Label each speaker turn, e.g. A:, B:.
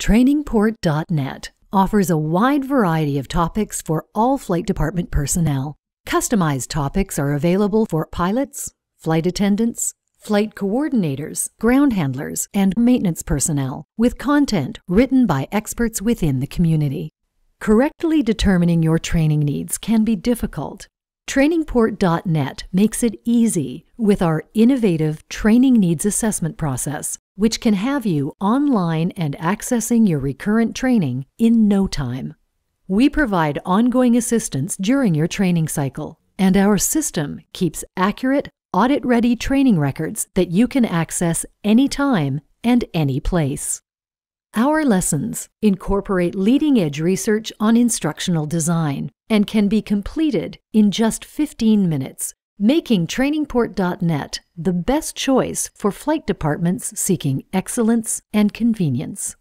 A: Trainingport.net offers a wide variety of topics for all Flight Department personnel. Customized topics are available for pilots, flight attendants, flight coordinators, ground handlers, and maintenance personnel, with content written by experts within the community. Correctly determining your training needs can be difficult. TrainingPort.net makes it easy with our innovative training needs assessment process which can have you online and accessing your recurrent training in no time. We provide ongoing assistance during your training cycle, and our system keeps accurate, audit ready training records that you can access anytime and any place. Our lessons incorporate leading edge research on instructional design and can be completed in just 15 minutes making trainingport.net the best choice for flight departments seeking excellence and convenience.